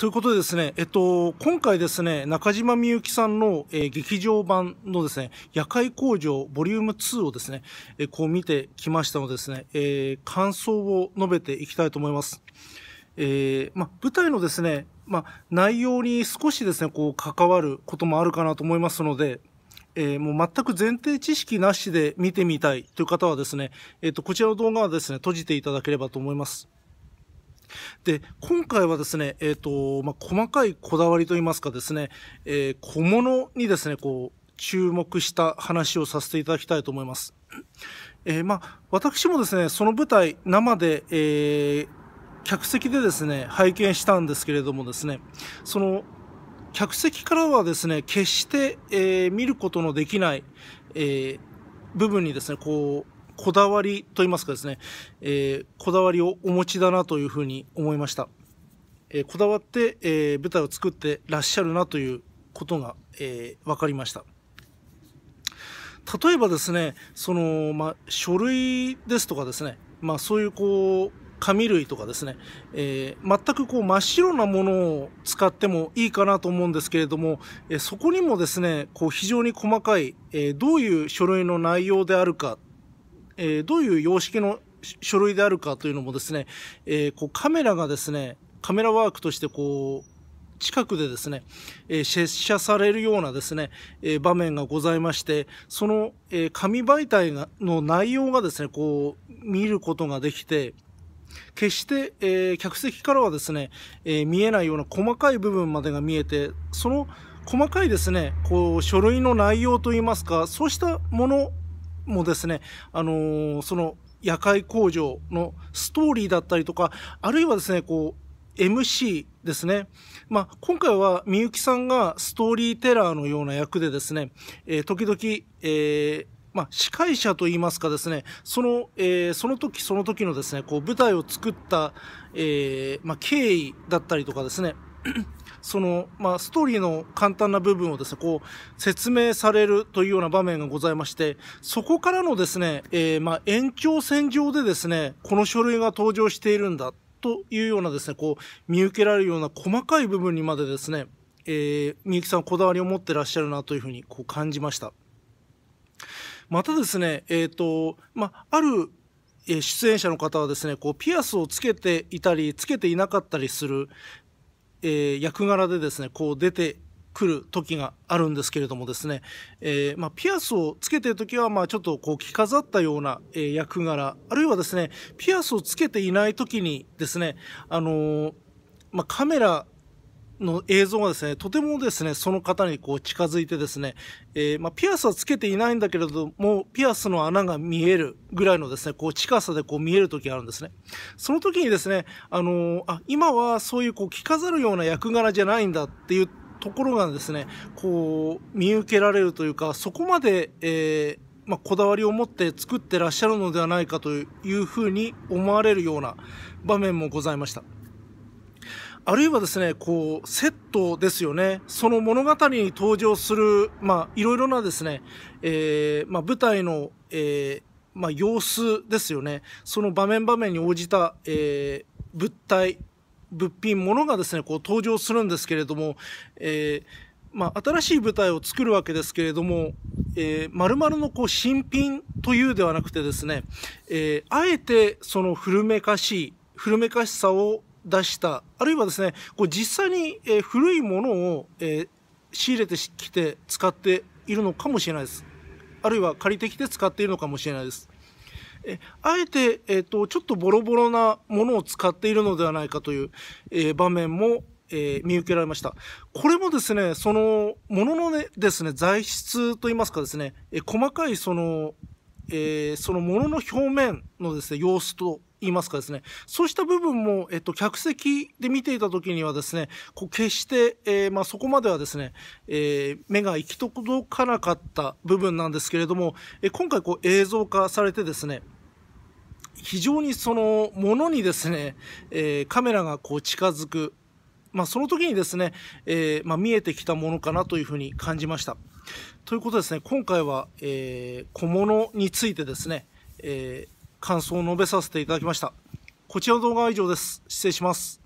ということでですね、えっと、今回ですね、中島みゆきさんの、えー、劇場版のですね、夜会工場ボリューム2をですね、えー、こう見てきましたのでですね、えー、感想を述べていきたいと思います。えー、ま、舞台のですね、ま、内容に少しですね、こう関わることもあるかなと思いますので、えー、もう全く前提知識なしで見てみたいという方はですね、えっ、と、こちらの動画はですね、閉じていただければと思います。で、今回はですね、えっ、ー、と、まあ、細かいこだわりといいますかですね、えー、小物にですね、こう、注目した話をさせていただきたいと思います。えー、まあ、私もですね、その舞台、生で、え客席でですね、拝見したんですけれどもですね、その、客席からはですね、決して、え見ることのできない、え部分にですね、こう、こだわりと言いますかですね、えー、こだわりをお持ちだなというふうに思いました。えー、こだわって、えー、舞台を作ってらっしゃるなということが、えー、分かりました。例えばですね、その、まあ、書類ですとかですね、まあ、そういうこう、紙類とかですね、えー、全くこう真っ白なものを使ってもいいかなと思うんですけれども、えー、そこにもですね、こう非常に細かい、えー、どういう書類の内容であるかえー、どういう様式の書類であるかというのもですね、えー、こうカメラがですね、カメラワークとしてこう、近くでですね、えー、写されるようなですね、えー、場面がございまして、その、えー、紙媒体がの内容がですね、こう、見ることができて、決して、えー、客席からはですね、えー、見えないような細かい部分までが見えて、その細かいですね、こう、書類の内容といいますか、そうしたものもですね、あのー、その夜会工場のストーリーだったりとか、あるいはですね、こう、MC ですね。まあ、今回はみゆきさんがストーリーテラーのような役でですね、えー、時々、えー、まあ、司会者といいますかですね、その、えー、その時その時のですね、こう舞台を作った、えまあ、経緯だったりとかですね、その、まあ、ストーリーの簡単な部分をですね、こう、説明されるというような場面がございまして、そこからのですね、えー、まあ、延長線上でですね、この書類が登場しているんだ、というようなですね、こう、見受けられるような細かい部分にまでですね、えー、みゆきさんこだわりを持ってらっしゃるなというふうに、こう、感じました。またですね、えっ、ー、と、まあ、ある、え出演者の方はですね、こう、ピアスをつけていたり、つけていなかったりする、えー、役柄でですね、こう出てくる時があるんですけれどもですね、えー、まあ、ピアスをつけてる時は、まあ、ちょっとこう着飾ったような、えー、役柄、あるいはですね、ピアスをつけていない時にですね、あのー、まあ、カメラの映像がですね、とてもですね、その方にこう近づいてですね、えー、まあ、ピアスはつけていないんだけれども、ピアスの穴が見えるぐらいのですね、こう近さでこう見える時があるんですね。その時にですね、あのー、あ、今はそういうこう着飾るような役柄じゃないんだっていうところがですね、こう見受けられるというか、そこまで、えーまあ、こだわりを持って作ってらっしゃるのではないかというふうに思われるような場面もございました。あるいはですね、こう、セットですよね。その物語に登場する、まあ、いろいろなですね、えー、まあ、舞台の、えー、まあ、様子ですよね。その場面場面に応じた、えー、物体、物品、ものがですね、こう登場するんですけれども、えー、まあ、新しい舞台を作るわけですけれども、えー、丸々のこう新品というではなくてですね、えー、あえてその古めかしい、古めかしさを出した、あるいはですね、こう実際に、え古いものを、え仕入れてきて使っているのかもしれないです。あるいは借りてきて使っているのかもしれないです。えあえて、えっ、ー、と、ちょっとボロボロなものを使っているのではないかという、えー、場面も、えー、見受けられました。これもですね、その、ものの、ね、ですね、材質といいますかですね、え細かいその、えそのものの表面のですね、様子と言いますかですね、そうした部分も、えっと、客席で見ていた時にはですね、こう決して、えー、まあ、そこまではですね、えー、目が行き届かなかった部分なんですけれども、えー、今回こう映像化されてですね、非常にそのものにですね、えカメラがこう近づく、まあ、その時にですね、えまあ、見えてきたものかなというふうに感じました。ということですね、今回は、えー、小物についてですね、えー感想を述べさせていただきました。こちらの動画は以上です。失礼します。